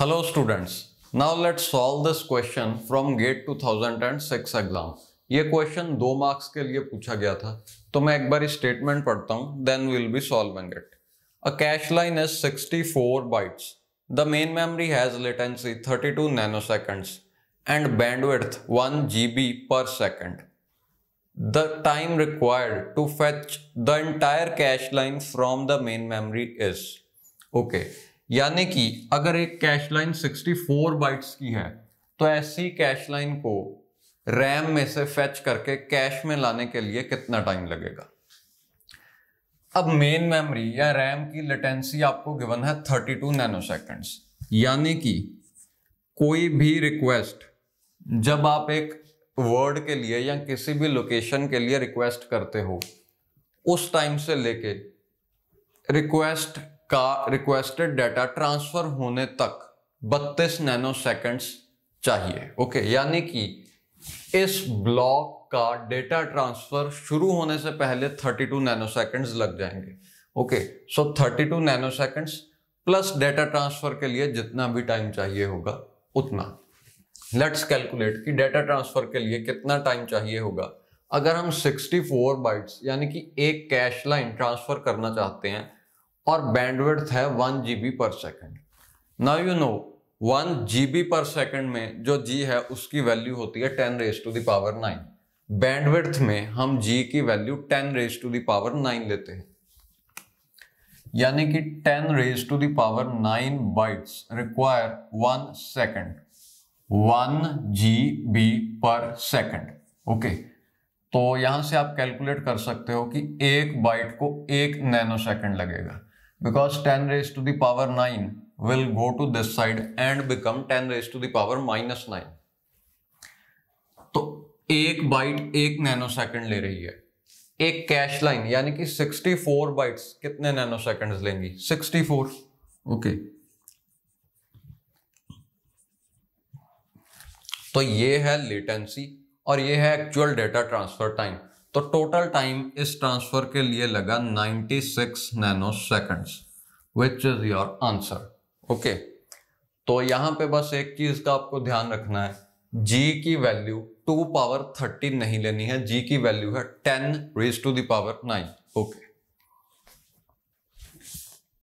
Hello students. Now let's solve this question from GATE 2006 exam. ये question दो marks. के लिए पूछा गया था तो मैं एक बार statement पढ़ता हूँ we'll be solving it. A cache line is 64 bytes. The main memory has latency 32 nanoseconds and bandwidth 1 GB per second. The time required to fetch the entire cache line from the main memory is. Okay, यानी कि अगर एक cache line 64 bytes की है तो ऐसी cache line को RAM में से फेच करके कैश में लाने के लिए कितना टाइम लगेगा अब मेन मेमोरी या रैम की लेटेंसी आपको गिवन है 32 नैनो सेकेंड्स यानी कि कोई भी रिक्वेस्ट जब आप एक वर्ड के लिए या किसी भी लोकेशन के लिए रिक्वेस्ट करते हो उस टाइम से लेके रिक्वेस्ट का रिक्वेस्टेड डाटा ट्रांसफर होने तक 32 नैनो सेकेंड्स चाहिए ओके यानी कि इस ब्लॉक का डेटा ट्रांसफर शुरू होने से पहले 32 नैनो सेकेंड्स लग जाएंगे okay so 32 nanoseconds plus data transfer के लिए जितना भी टाइम चाहिए होगा उतना लेट्स कैलकुलेट कि डेटा ट्रांसफर के लिए कितना टाइम चाहिए होगा अगर हम 64 बाइट्स यानी कि एक कैश लाइन ट्रांसफर करना चाहते हैं और बैंडविड्थ है one G per second now you know one G per second में जो जी है उसकी वैल्यू होती है ten raise to the power nine bandwidth में हम जी की value ten raise to the power nine लेते हैं यानी कि ten raise to the power nine bytes require one second one G B per second okay तो यहां से आप कैलकुलेट कर सकते हो कि एक बाइट को एक नैनो सेकेंड लगेगा because 10 raised to the power 9 will go to this side and become 10 raised to the power minus 9. तो एक बाइट एक नैनो सेकंड ले रही है एक कैश लाइन यानी कि 64 बाइट्स कितने नैनो सेकंड्स लेंगी 64 ओके okay. तो ये है लेटेंसी और ये है एक्चुअल डेटा ट्रांसफर टाइम तो टोटल टाइम इस ट्रांसफर के लिए लगा 96 six nanoseconds which is your answer okay तो यहां पे बस एक चीज का आपको ध्यान रखना है जी की वैल्यू टू पावर थर्टी नहीं लेनी है जी की वैल्यू है ten raise to the power nine okay